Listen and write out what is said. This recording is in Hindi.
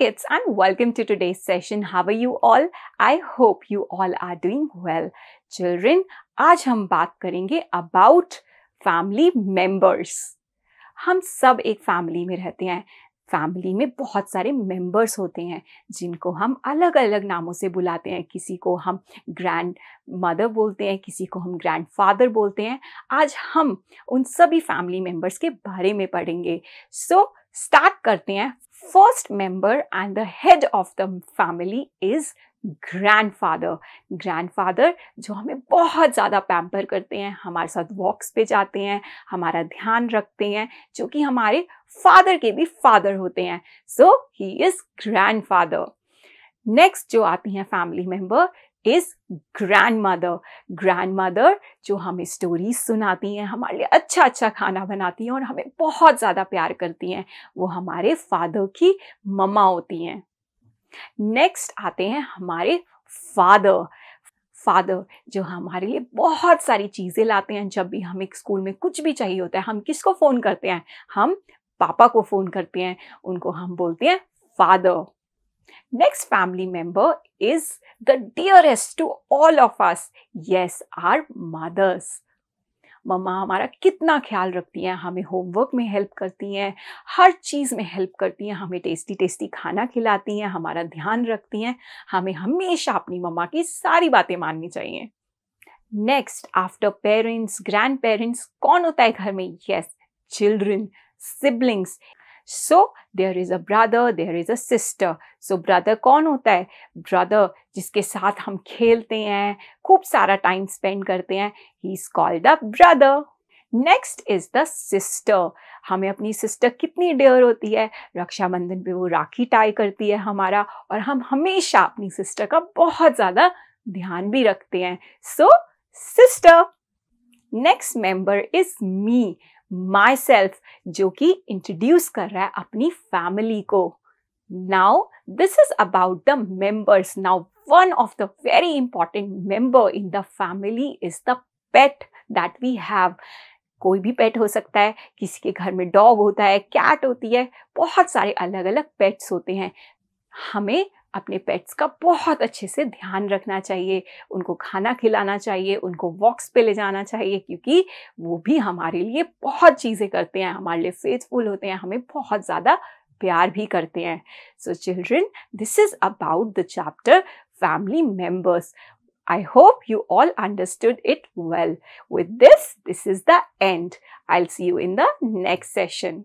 kids and welcome to today's session. How are you all? I hope you all are doing well. Children, आज हम बात करेंगे about family members. हम सब एक family में रहते हैं फैमिली में बहुत सारे मेंबर्स होते हैं जिनको हम अलग अलग नामों से बुलाते हैं किसी को हम ग्रैंड मदर बोलते हैं किसी को हम ग्रैंड फादर बोलते हैं आज हम उन सभी फैमिली मेंबर्स के बारे में पढ़ेंगे सो so, स्टार्ट करते हैं first member and the head of the family is grandfather grandfather जो हमें बहुत ज़्यादा पैम्पर करते हैं हमारे साथ वॉक्स पे जाते हैं हमारा ध्यान रखते हैं जो कि हमारे फादर के भी फादर होते हैं so he is grandfather next जो आती हैं family member is grandmother grandmother जो हमें स्टोरीज सुनाती हैं हमारे लिए अच्छा अच्छा खाना बनाती हैं और हमें बहुत ज़्यादा प्यार करती हैं वो हमारे फादर की ममा होती हैं नेक्स्ट आते हैं हमारे फादर फादर जो हमारे लिए बहुत सारी चीज़ें लाते हैं जब भी हमें स्कूल में कुछ भी चाहिए होता है हम किसको फ़ोन करते हैं हम पापा को फ़ोन करते हैं उनको हम बोलते हैं father Next family member is the dearest to all of us. Yes, our mothers. मम्मा हमारा कितना ख्याल रखती हैं हमें होमवर्क में हेल्प करती हैं हर चीज़ में हेल्प करती हैं हमें टेस्टी टेस्टी खाना खिलाती हैं हमारा ध्यान रखती हैं हमें हमेशा अपनी मम्मा की सारी बातें माननी चाहिए next after parents grandparents कौन होता है घर में yes children siblings so there is a brother there is a sister so brother कौन होता है ब्रदर जिसके साथ हम खेलते हैं खूब सारा टाइम स्पेंड करते हैं he is called a brother next is the sister हमें अपनी सिस्टर कितनी डेयर होती है रक्षाबंधन पे वो राखी टाई करती है हमारा और हम हमेशा अपनी सिस्टर का बहुत ज़्यादा ध्यान भी रखते हैं so sister next member is me myself जो कि इंट्रोड्यूस कर रहा है अपनी फैमिली को now this is about the members now one of the very important member in the family is the pet that we have कोई भी पेट हो सकता है किसी के घर में डॉग होता है कैट होती है बहुत सारे अलग अलग पेट्स होते हैं हमें अपने पेट्स का बहुत अच्छे से ध्यान रखना चाहिए उनको खाना खिलाना चाहिए उनको वॉक्स पे ले जाना चाहिए क्योंकि वो भी हमारे लिए बहुत चीज़ें करते हैं हमारे लिए फेथफुल होते हैं हमें बहुत ज़्यादा प्यार भी करते हैं so children this is about the chapter family members I hope you all understood it well with this this is the end I see you in the next session